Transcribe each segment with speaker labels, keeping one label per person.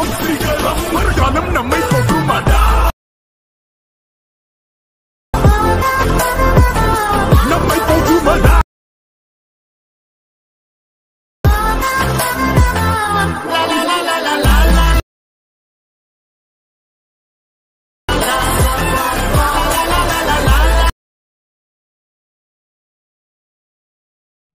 Speaker 1: ഓർത്തികള ഒരു കണം നമ്മെ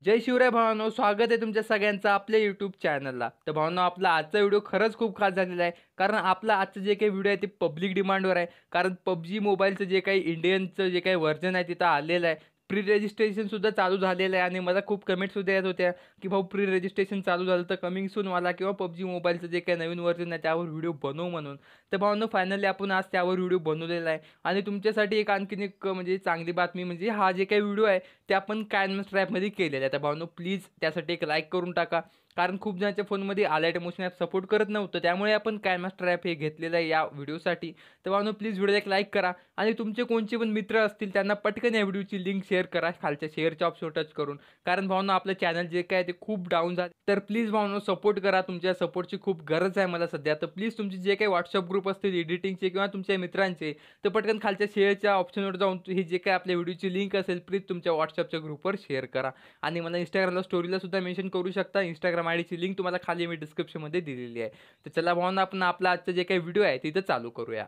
Speaker 1: जय शिवराय भावानो स्वागत आहे तुमच्या सगळ्यांचं आपल्या यूट्यूब चॅनलला तर भावानो आपला आजचा व्हिडिओ खरंच खूप खास झालेला आहे कारण आपला आजचं जे काही व्हिडिओ आहे ते पब्लिक डिमांडवर आहे कारण पबजी मोबाईलचं जे काही इंडियनचं जे काही व्हर्जन आहे तिथं आलेलं आहे प्री रजिस्ट्रेशनसुद्धा चालू झालेलं आहे आणि मला खूप कमेंटसुद्धा येत होत्या की भाऊ प्री रजिस्ट्रेशन चालू झालं तर कमिंग सून मला किंवा पबजी मोबाईलचं जे काही नवीन वर्जन आहे त्यावर व्हिडिओ बनवू म्हणून तर भावनं फायनली आपण आज त्यावर व्हिडिओ बनवलेला आहे आणि तुमच्यासाठी एक आणखीन एक म्हणजे चांगली बातमी म्हणजे हा जे काही व्हिडिओ आहे ते आपण कायम ट्रॅपमध्ये केलेला आहे तर भावनं प्लीज त्यासाठी एक लाईक करून टाका कारण खूप जणांच्या फोनमध्ये आलाय मोशन ॲप सपोर्ट करत नव्हतं त्यामुळे आपण मास्टर ॲप हे घेतलेलं आहे या व्हिडिओसाठी तर बानो प्लीज व्हिडिओला एक लाईक करा आणि तुमचे कोणचे पण मित्र असतील त्यांना पटकन या व्हिडिओची लिंक शेअर करा खालच्या शेअरच्या ऑप्शन टच करून कारण ना आपलं चॅनल जे काय ते खूप डाऊन झालं तर प्लीज भावनं सपोर्ट करा तुमच्या सपोर्टची खूप गरज आहे मला सध्या तर प्लीज तुमचे जे काही व्हॉट्सअप ग्रुप असतील एडिटिंगचे किंवा तुमच्या मित्रांचे तर पटकन खालच्या शेअरच्या ऑप्शनवर जाऊन हे जे काही आपल्या व्हिडिओची लिंक असेल प्लीज तुमच्या व्हॉट्सअपच्या ग्रुपवर शेअर करा आणि मला इंस्टाग्रामला स्टोरीला सुद्धा मेन्शन करू शकता इंस्टाग्राम इंस्टाग्राम लिंक तुम्हाला खाली मी डिस्क्रिप्शनमध्ये दिलेली आहे तर चला भावना आपण आपला आजचा जे काही व्हिडिओ आहे तिथं चालू करूया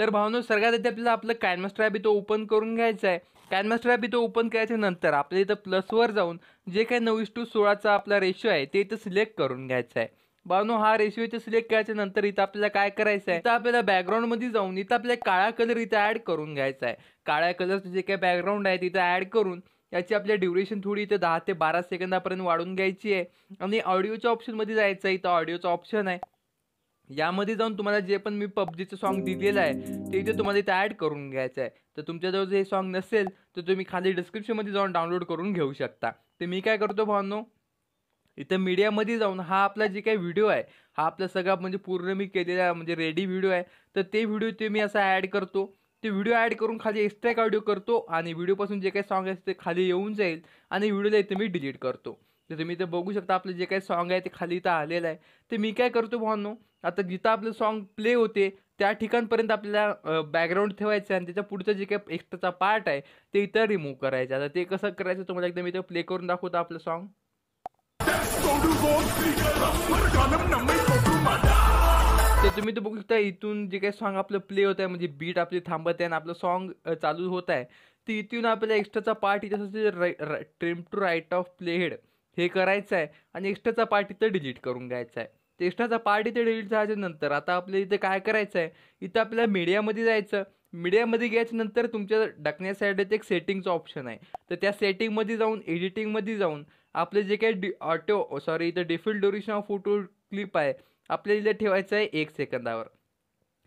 Speaker 1: तर भावनो सगळ्यात आधी आपल्याला आपलं कॅनव्हास ट्रॅप तो ओपन करून घ्यायचं आहे कॅनमास्टर ॲप इथं ओपन करायच्या नंतर आपल्या इथं प्लसवर जाऊन जे काही नवीस टू सोळाचा आपला रेशो आहे ते इथं सिलेक्ट करून घ्यायचा आहे बानो हा रेशो इथे सिलेक्ट नंतर इथं आपल्याला काय करायचं आहे तर आपल्याला बॅकग्राऊंडमध्ये जाऊन इथं आपल्याला काळा कलर इथं ॲड करून घ्यायचा आहे काळ्या कलरचं जे काही बॅकग्राऊंड आहे तिथं ॲड करून याची आपल्या ड्युरेशन थोडी इथे दहा ते बारा सेकंदापर्यंत वाढून घ्यायची आहे आणि ऑडिओच्या ऑप्शनमध्ये जायचं आहे इथं ऑडिओचं ऑप्शन आहे यामध्ये जाऊन तुम्हाला जे पण मी पबजीचं सॉन्ग दिलेलं आहे ते इथे तुम्हाला इथे ॲड करून घ्यायचं आहे तर तुमच्याजवळ जे सॉन्ग नसेल तर तुम्ही खाली डिस्क्रिप्शनमध्ये जाऊन डाउनलोड करून घेऊ शकता तर मी काय करतो भावांनो इथं मीडियामध्ये जाऊन हा आपला जे काही व्हिडिओ आहे हा आपला सगळा म्हणजे पूर्ण मी केलेला म्हणजे रेडी व्हिडिओ आहे तर ते व्हिडिओ ते मी असा ॲड करतो ते व्हिडिओ ॲड करून खाली एक्स्ट्रा ऑडिओ करतो आणि व्हिडिओपासून जे काही सॉन्ग असते ते खाली येऊन जाईल आणि व्हिडिओला इथे मी डिलीट करतो तर तुम्ही ते बघू शकता आपलं जे काही सॉन्ग आहे ते खाली इथं आलेलं आहे ते मी काय करतो भावांनो आता जिथं आपलं सॉन्ग प्ले होते त्या ठिकाणपर्यंत आपल्याला बॅकग्राऊंड ठेवायचं आणि त्याच्या पुढचं जे काही एक्स्ट्राचा पार्ट आहे ते इथं रिमूव्ह करायचं आता ते कसं करायचं तुम्हाला एकदा मी ते प्ले करून दाखवतो आपलं सॉन्ग तर तुम्ही ते बघू शकता इथून जे काही सॉन्ग आपलं प्ले होत आहे म्हणजे बीट आपली थांबत आहे आणि आपलं सॉन्ग चालू होत आहे ते इथून आपल्याला एक्स्ट्राचा पार्ट इथे trim to right of play head हे करायचं आहे आणि एक्स्ट्राचा पार्ट इथं डिलीट करून घ्यायचा आहे तर एक्स्ट्राचा पार्ट इथं डिलीट झाल्यानंतर आता आपल्या इथं काय करायचं आहे इथं आपल्याला मीडियामध्ये जायचं मीडियामध्ये घ्यायच्यानंतर तुमच्या डकण्या एक सेटिंगचं ऑप्शन आहे तर त्या सेटिंगमध्ये जाऊन एडिटिंगमध्ये जाऊन आपले जे काही डि ऑटो सॉरी इथं default duration of photo clip आहे आपल्याला इथं ठेवायचं आहे एक सेकंदावर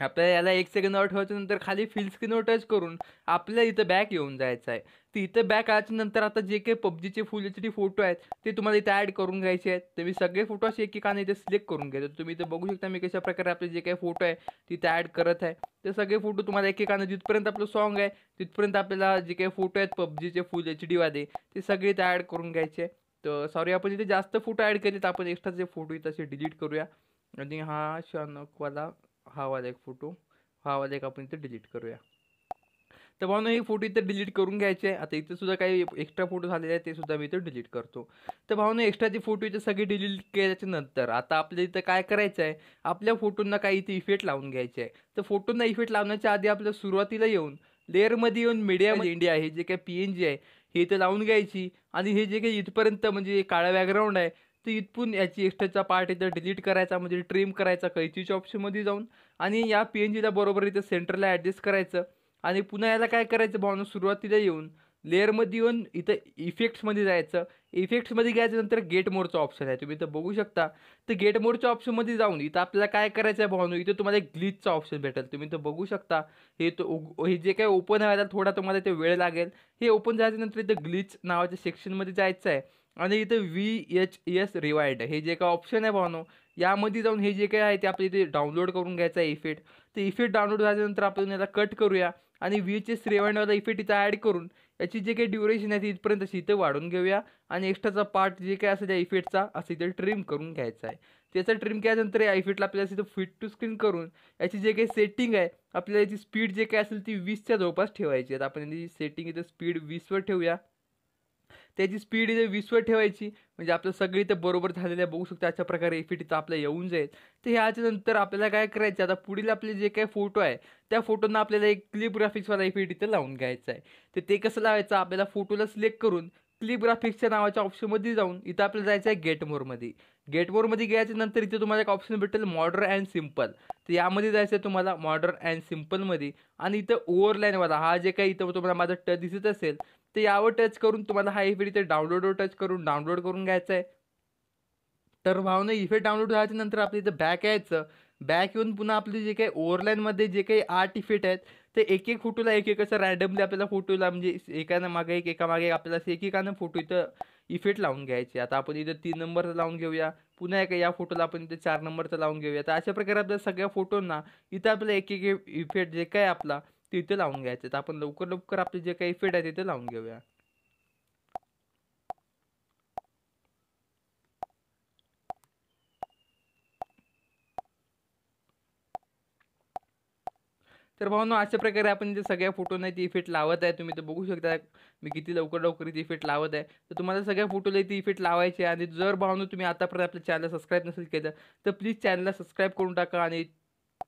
Speaker 1: आपल्याला याला एक सेकंड ठेवायचं नंतर खाली फील स्क्रीनवर टच करून आपल्याला इथं बॅक येऊन जायचं आहे तर इथं बॅक नंतर आता जे काही पबजीचे फुल एच डी फोटो आहेत ते तुम्हाला इथं ॲड करून घ्यायचे आहेत तर मी सगळे फोटो असे एकेकाने इथे सिलेक्ट करून घेतो तुम्ही इथं बघू शकता मी कशा प्रकारे आपले जे काही फोटो आहे तिथे ॲड करत आहे ते सगळे फोटो तुम्हाला एकेकानं जिथपर्यंत आपलं सॉन्ग आहे तिथपर्यंत आपल्याला जे काही फोटो आहेत पबजीचे फुल एच डीवाले ते सगळे इथं ॲड करून घ्यायचे तर सॉरी आपण इथे जास्त फोटो ॲड केले तर आपण एक्स्ट्राचे फोटो इथे असे डिलीट करूया आणि हा शनकवाला हा वाला एक फोटो हा वाला एक आपण इथे डिलीट करूया तर भावना हे फोटो इथे डिलीट करून घ्यायचे आहे आता इथे सुद्धा काही एक्स्ट्रा फोटो झालेले आहेत ते सुद्धा मी इथे डिलीट करतो तर भावना एक्स्ट्राचे फोटो इथे सगळे डिलीट केल्याच्या नंतर आता आपल्या इथं काय करायचं आहे आपल्या फोटोंना काही इथे इफेक्ट लावून घ्यायचे आहे तर फोटोंना इफेक्ट लावण्याच्या आधी आपल्या सुरुवातीला येऊन लेअरमध्ये येऊन मीडिया इंडिया आहे जे काही पी एन जी आहे हे इथं लावून घ्यायची आणि हे जे काही इथपर्यंत म्हणजे काळा बॅकग्राऊंड आहे तर इथपून याची एक्स्ट्राचा पार्ट इथं डिलीट करायचा म्हणजे ट्रिम करायचा कैचीच ऑप्शनमध्ये जाऊन आणि या पी एन जीला बरोबर इथं सेंटरला ॲडजस्ट करायचं आणि पुन्हा याला काय करायचं भावना सुरुवातीला येऊन लेअरमध्ये येऊन इथं इफेक्ट्समध्ये जायचं इफेक्ट्समध्ये घ्यायच्यानंतर नंतर गेट मोडचा ऑप्शन आहे तुम्ही इथं बघू शकता तर गेट मोडच्या ऑप्शनमध्ये जाऊन इथं आपल्याला काय करायचं आहे भावनो इथं तुम्हाला एक ऑप्शन भेटेल तुम्ही इथं बघू शकता हे तो हे जे काही ओपन व्हायला थोडा तुम्हाला ते वेळ लागेल हे ओपन झाल्यानंतर इथं ग्लिच नावाच्या सेक्शनमध्ये जायचं आहे आणि इथं व्ही एच एस रिवाइड हे जे काय ऑप्शन आहे भावनो यामध्ये जाऊन हे जे काय आहे ते आपलं इथे डाउनलोड करून घ्यायचं आहे इफेक्ट तर इफेक्ट डाउनलोड झाल्यानंतर आपण याला कट करूया आणि व्ही एच एस रिवाईंडवाला इफेक्ट इथं ॲड करून याची जे काही ड्युरेशन आहे ती इथपर्यंत अशी इथं वाढून घेऊया आणि एक्स्ट्राचा पार्ट जे काय असेल त्या इफेक्टचा असं इथे ट्रिम करून घ्यायचा आहे त्याचा ट्रिम केल्यानंतर या इफेक्टला आपल्याला इथं फिट टू स्क्रीन करून याची जे काही सेटिंग आहे आपल्याला याची स्पीड जे काय असेल ती वीसच्या जवळपास ठेवायची आहे आपण याची सेटिंग इथं स्पीड वीसवर ठेवूया त्याची स्पीड इथे वीसवर ठेवायची म्हणजे आपलं सगळी इथं बरोबर आहे बघू शकतो अशा प्रकारे इफेक्ट e इथं आपल्याला येऊन जाईल तर ह्याच्यानंतर आपल्याला काय करायचं आता पुढील आपले जे काही फोटो आहे त्या फोटोंना आपल्याला एक क्लिप ग्राफिक्सवाला इफेक्ट इथं लावून घ्यायचं आहे तर ते कसं लावायचं आपल्याला फोटोला सिलेक्ट करून क्लिप ग्राफिक्सच्या नावाच्या ऑप्शनमध्ये जाऊन इथं आपल्याला जायचं आहे गेट मोरमध्ये गेट गेल्याच्या नंतर इथे तुम्हाला एक ऑप्शन भेटेल मॉडर्न अँड सिम्पल तर यामध्ये जायचं आहे तुम्हाला मॉडर्न अँड सिम्पलमध्ये आणि इथं ओव्हरलाईनवाला हा जे काही इथं तुम्हाला माझा टच दिसत असेल तर यावर टच करून तुम्हाला हा इफेक्ट इथे डाउनलोडवर टच करून डाउनलोड करून घ्यायचा आहे तर भावना इफेक्ट डाउनलोड झाल्यानंतर आपल्या इथं बॅक यायचं बॅक येऊन पुन्हा आपले जे काही ओव्हरलाईनमध्ये जे काही आर्ट इफेक्ट आहेत ते एक एक फोटोला एक एक असं रॅन्डमली आपल्याला फोटोला म्हणजे एकानं मागे एक एकामागे आपल्याला असं एकेकानं फोटो इथं इफेक्ट लावून घ्यायचे आता आपण इथं तीन नंबरचा लावून घेऊया पुन्हा एका या फोटोला आपण इथं चार नंबरचा लावून घेऊया तर अशा प्रकारे आपल्या सगळ्या फोटोंना इथं आपल्याला एक एक इफेक्ट जे काय आपला तिथे लावून घ्यायचे तर आपण लवकर लवकर आपले जे काही इफेक्ट आहे तिथे लावून घेऊया तर ना अशा प्रकारे आपण जे सगळ्या नाही ती इफेक्ट लावत आहे तुम्ही ते बघू शकता मी किती लवकर लवकर ती इफेक्ट लावत आहे तर तुम्हाला सगळ्या फोटोला ती इफेक्ट लावायची आणि जर भावनो तुम्ही आतापर्यंत आपल्या चॅनलला सबस्क्राईब नसेल केलं तर प्लीज चॅनलला सबस्क्राईब करून टाका आणि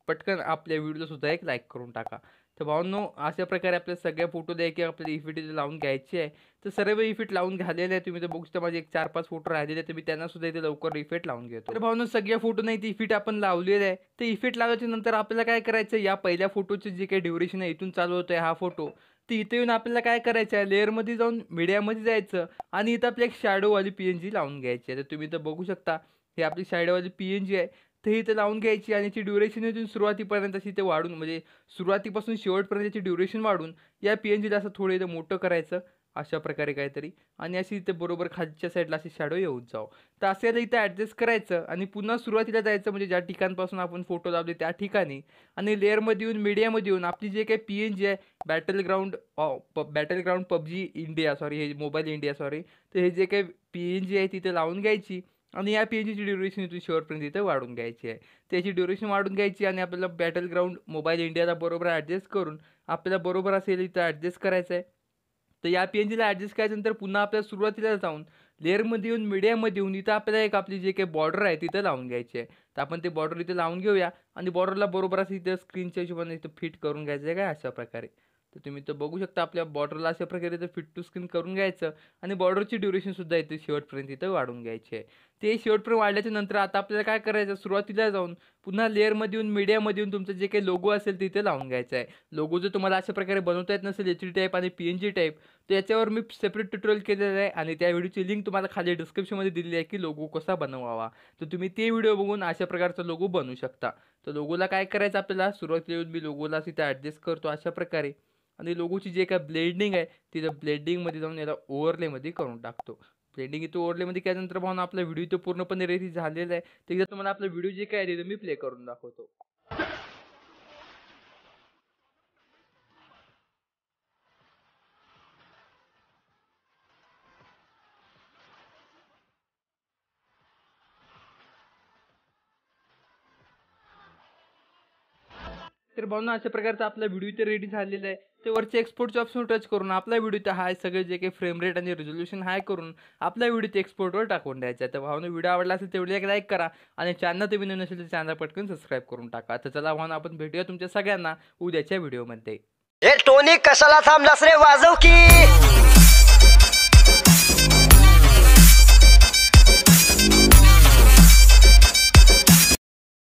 Speaker 1: पटकन आपल्या सुद्धा एक लाईक करून टाका तर भावांनो अशा प्रकारे आपल्या सगळ्या फोटो द्या की आपल्याला इफिट इथे लावून घ्यायची आहे तर सर्व इफिट लावून घालेले आहे तुम्ही तर बघू शकता माझे एक चार पाच फोटो राहिलेले तर मी त्यांना सुद्धा इथे लवकर इफिट लावून घेतो तर भावनो सगळ्या फोटो नाही ती इफिट आपण लावलेले आहे तर इफिट लावल्याच्या नंतर आपल्याला काय करायचं या पहिल्या फोटोचे जे काही ड्युरेशन आहे इथून चालू होतं हा फोटो तर इथे येऊन आपल्याला काय करायचं आहे लेअरमध्ये जाऊन मीडियामध्ये जायचं आणि इथं आपल्या एक शॅडोवाली पी एन जी लावून घ्यायची आहे तर तुम्ही तर बघू शकता हे आपली शॅडोवाली पी एन जी आहे तर ही इथे लावून घ्यायची आणि याची ड्युरेशन इथून सुरुवातीपर्यंत अशी ते वाढून म्हणजे सुरुवातीपासून शेवटपर्यंत याची ड्युरेशन वाढून या पी एन जीला असं थोडं इथं मोठं करायचं अशा प्रकारे काहीतरी आणि अशी इथे बरोबर खालच्या साईडला अशी शॅडो येऊन जावं तर असे आता इथं ॲडजस्ट करायचं आणि पुन्हा सुरुवातीला जायचं म्हणजे ज्या ठिकाणपासून आपण फोटो लावले त्या ठिकाणी आणि लेअरमध्ये येऊन मीडियामध्ये येऊन आपली जे काही पी एन जी आहे battle ground battle ground PUBG India sorry हे मोबाईल इंडिया सॉरी तर हे जे काही पी एन जी आहे तिथे लावून घ्यायची आणि या पी एचची ड्युरेशन इथून शेवटपर्यंत इथं वाढून घ्यायची आहे त्याची ड्युरेशन वाढून घ्यायची आणि आपल्याला बॅटल ग्राउंड मोबाईल इंडियाला बरोबर ॲडजस्ट करून आपल्याला बरोबर असेल इथं ॲडजस्ट करायचं आहे तर या पी एन जीला ॲडजस्ट करायच्यानंतर पुन्हा आपल्याला सुरुवातीला जाऊन लेअरमध्ये येऊन मीडियामध्ये येऊन इथं आपल्याला एक आपली जे काही बॉर्डर आहे तिथं लावून घ्यायची आहे तर आपण ते बॉर्डर इथं लावून घेऊया आणि बॉर्डरला बरोबर असं इथं स्क्रीनच्या हिशोबाने इथं फिट करून घ्यायचं आहे काय अशा प्रकारे तर तुम्ही इथं बघू शकता आपल्या बॉर्डरला अशा प्रकारे इथं फिट टू स्क्रीन करून घ्यायचं आणि बॉर्डरची ड्युरेशनसुद्धा इथे शेवटपर्यंत इथं वाढून घ्यायची आहे ते शेवटपर्यंत वाढल्याच्या नंतर आता आपल्याला काय करायचं सुरुवातीला जाऊन पुन्हा लेअरमध्ये येऊन मीडियामध्ये येऊन तुमचं जे काही लोगो असेल तिथे लावून घ्यायचं आहे लोगो जर तुम्हाला अशा प्रकारे बनवता येत नसेल एच डी टाईप आणि पी एन जी टाईप तर याच्यावर मी सेपरेट ट्युटोरियल केलेलं आहे आणि त्या व्हिडिओची लिंक तुम्हाला खाली डिस्क्रिप्शनमध्ये दिली आहे की लोगो कसा बनवावा तर तुम्ही ते व्हिडिओ बघून अशा प्रकारचा लोगो बनवू शकता तर लोगोला काय करायचं आपल्याला सुरुवातीला येऊन मी लोगोला तिथे ॲडजस्ट करतो अशा प्रकारे आणि लोगोची जे काय ब्लेंडिंग आहे तिथं ब्लेंडिंगमध्ये जाऊन याला ओव्हरलेमध्ये करून टाकतो ट्रेडिंग इथे मध्ये काय नंतर भावना आपला व्हिडिओ तो पूर्णपणे रेडी झालेला आहे ते तुम्हाला आपला व्हिडिओ जे काय ते मी प्ले करून दाखवतो तर भावना अशा प्रकारचा आपला व्हिडिओ इथे रेडी झालेला आहे ते वरचे एक्सपोर्टचे ऑप्शन टच करून आपला व्हिडिओ हाय सगळे जे काही फ्रेम रेट आणि रेझोल्युशन हाय करून आपल्या व्हिडिओ ते एक्सपोर्टवर टाकून द्यायचा तर भावना व्हिडिओ आवडला असेल तेवढी एक लाईक करा आणि चॅनल तुम्ही नवीन असेल तर चॅनल पटकन सबस्क्राईब करून टाका तर चला भावना आपण भेटूया तुमच्या सगळ्यांना उद्याच्या व्हिडिओमध्ये ए टोनी कशाला थांबलास रे वाजव की